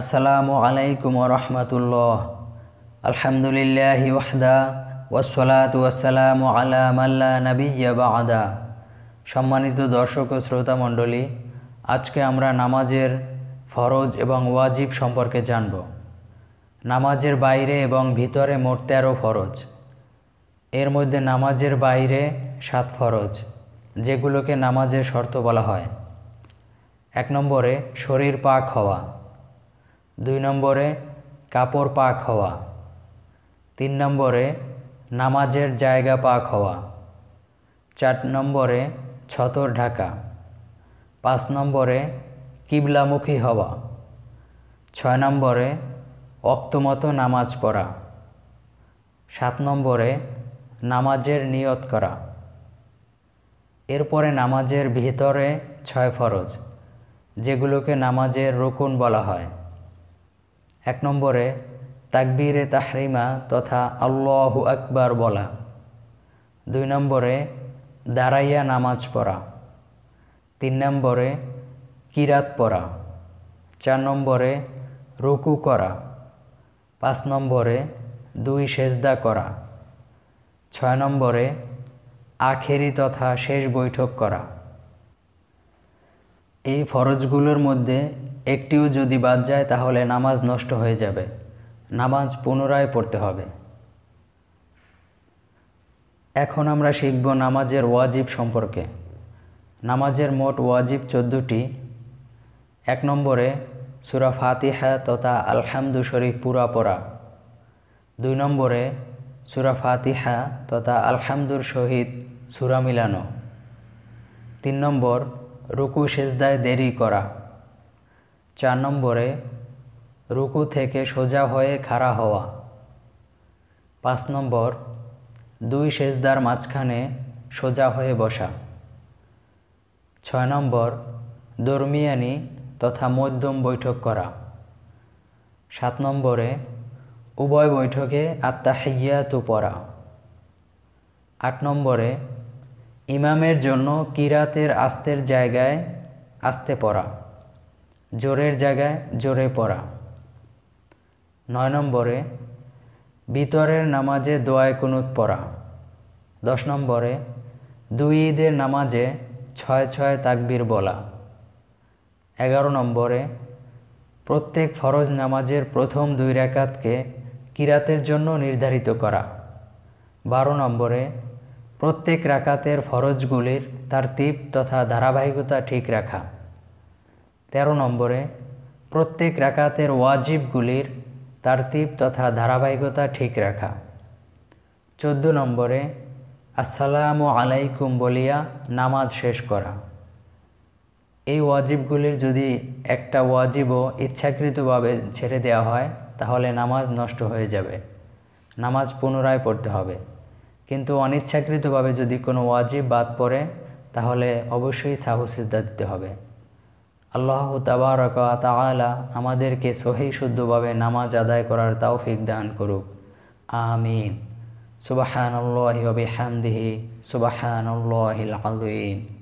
আসসালামু আলাইকুম রহমতুল্লাহ আলহামদুলিল্লাহ ওয়াহদা ওয়াসলাত ওয়াসালাম আলা মাল্লা বা বাদা সম্মানিত দর্শক ও শ্রোতা মণ্ডলী আজকে আমরা নামাজের ফরজ এবং ওয়াজিব সম্পর্কে জানব নামাজের বাইরে এবং ভিতরে মোট তেরো ফরজ এর মধ্যে নামাজের বাইরে সাত ফরজ যেগুলোকে নামাজের শর্ত বলা হয় এক নম্বরে শরীর পাক হওয়া দুই নম্বরে কাপড় পাক হওয়া তিন নম্বরে নামাজের জায়গা পাক হওয়া চার নম্বরে ছতর ঢাকা পাঁচ নম্বরে কিবলামুখী হওয়া ছয় নম্বরে অক্তমতো নামাজ পড়া সাত নম্বরে নামাজের নিয়ত করা এরপরে নামাজের ভিতরে ছয় ফরজ যেগুলোকে নামাজের রকুন বলা হয় এক নম্বরে তাকবীরে তাহরিমা তথা আল্লাহু আকবার বলা দুই নম্বরে দাঁড়াইয়া নামাজ পড়া তিন নম্বরে কিরাত পড়া চার নম্বরে রুকু করা পাঁচ নম্বরে দুই সেজদা করা ছয় নম্বরে আখেরি তথা শেষ বৈঠক করা এই ফরজগুলোর মধ্যে একটিও যদি বাদ যায় তাহলে নামাজ নষ্ট হয়ে যাবে নামাজ পুনরায় পড়তে হবে এখন আমরা শিখব নামাজের ওয়াজিব সম্পর্কে নামাজের মোট ওয়াজিব চোদ্দোটি এক নম্বরে সুরা ফাতিহা তথা আলহামদু শরীফ পুরা পড়া দুই নম্বরে সুরা ফাতিহা তথা আলহামদুর শহীদ সুরা মিলানো তিন নম্বর রুকু সেজদায় দেরি করা চার নম্বরে রুকু থেকে সোজা হয়ে খাড়া হওয়া পাঁচ নম্বর দুই সেজদার মাঝখানে সোজা হয়ে বসা ছয় নম্বর দরমিয়ানি তথা মধ্যম বৈঠক করা সাত নম্বরে উভয় বৈঠকে আত্মাহিয়াতু পড়া আট নম্বরে ইমামের জন্য কিরাতের আস্তের জায়গায় আস্তে পড়া জোরের জায়গায় জোরে পড়া নয় নম্বরে ভিতরের নামাজে দোয়ায় কুনুত পড়া দশ নম্বরে দুই ঈদের নামাজে ছয় ছয় তাকবির বলা এগারো নম্বরে প্রত্যেক ফরজ নামাজের প্রথম দুই রাকাতকে কিরাতের জন্য নির্ধারিত করা বারো নম্বরে প্রত্যেক রাকাতের ফরজগুলির তারতিব তথা ধারাবাহিকতা ঠিক রাখা ১৩ নম্বরে প্রত্যেক রাকাতের ওয়াজিবগুলির তারতিব তথা ধারাবাহিকতা ঠিক রাখা ১৪ নম্বরে আসসালামু আলাইকুম বলিয়া নামাজ শেষ করা এই ওয়াজিবগুলির যদি একটা ওয়াজিবও ইচ্ছাকৃতভাবে ছেড়ে দেওয়া হয় তাহলে নামাজ নষ্ট হয়ে যাবে নামাজ পুনরায় পড়তে হবে কিন্তু অনিচ্ছাকৃতভাবে যদি কোনো ওয়াজিব বাদ পড়ে তাহলে অবশ্যই সাহু সিদ্ধা দিতে হবে আল্লাহ তাবারক তালা আমাদেরকে সহি শুদ্ধভাবে নামাজ আদায় করার তাওফিক দান করুক আমিন সুবাহান্লাহি হামদিহি সুবাহান্লাহিল আল্লাহিল আলিম